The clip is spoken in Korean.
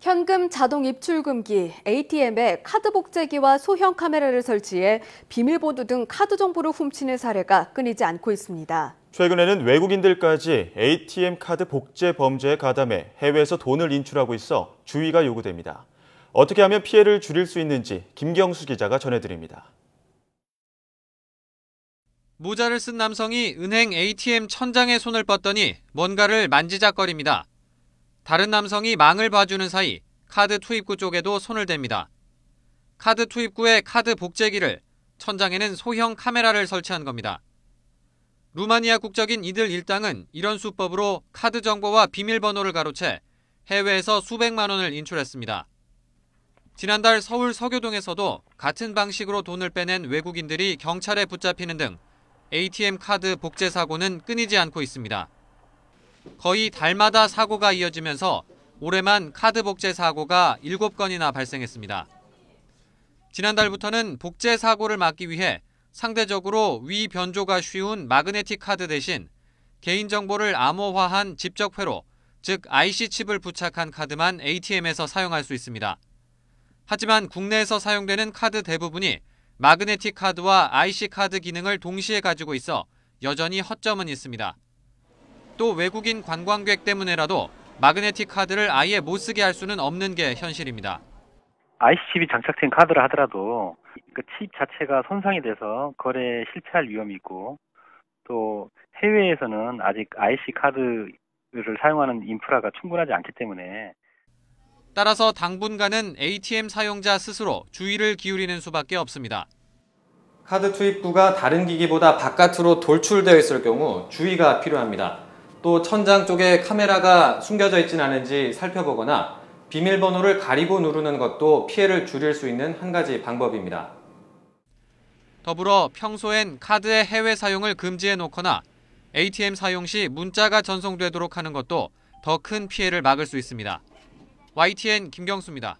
현금 자동 입출금기, ATM에 카드 복제기와 소형 카메라를 설치해 비밀보호등 카드 정보를 훔치는 사례가 끊이지 않고 있습니다. 최근에는 외국인들까지 ATM 카드 복제 범죄에 가담해 해외에서 돈을 인출하고 있어 주의가 요구됩니다. 어떻게 하면 피해를 줄일 수 있는지 김경수 기자가 전해드립니다. 모자를 쓴 남성이 은행 ATM 천장에 손을 뻗더니 뭔가를 만지작거립니다. 다른 남성이 망을 봐주는 사이 카드 투입구 쪽에도 손을 댑니다. 카드 투입구에 카드 복제기를 천장에는 소형 카메라를 설치한 겁니다. 루마니아 국적인 이들 일당은 이런 수법으로 카드 정보와 비밀번호를 가로채 해외에서 수백만 원을 인출했습니다. 지난달 서울 서교동에서도 같은 방식으로 돈을 빼낸 외국인들이 경찰에 붙잡히는 등 ATM 카드 복제 사고는 끊이지 않고 있습니다. 거의 달마다 사고가 이어지면서 올해만 카드 복제 사고가 7건이나 발생했습니다. 지난달부터는 복제 사고를 막기 위해 상대적으로 위 변조가 쉬운 마그네틱 카드 대신 개인정보를 암호화한 집적 회로, 즉 IC칩을 부착한 카드만 ATM에서 사용할 수 있습니다. 하지만 국내에서 사용되는 카드 대부분이 마그네틱 카드와 IC 카드 기능을 동시에 가지고 있어 여전히 허점은 있습니다. 또 외국인 관광객 때문에라도 마그네틱 카드를 아예 못 쓰게 할 수는 없는 게 현실입니다. IC칩이 장착된 카드를 하더라도 그 칩 자체가 손상이 돼서 거래에 실패할 위험이 있고 또 해외에서는 아직 IC 카드를 사용하는 인프라가 충분하지 않기 때문에 따라서 당분간은 ATM 사용자 스스로 주의를 기울이는 수밖에 없습니다. 카드 투입구가 다른 기기보다 바깥으로 돌출되어 있을 경우 주의가 필요합니다. 또 천장 쪽에 카메라가 숨겨져 있진 않은지 살펴보거나 비밀번호를 가리고 누르는 것도 피해를 줄일 수 있는 한 가지 방법입니다. 더불어 평소엔 카드의 해외 사용을 금지해 놓거나 ATM 사용 시 문자가 전송되도록 하는 것도 더 큰 피해를 막을 수 있습니다. YTN 김경수입니다.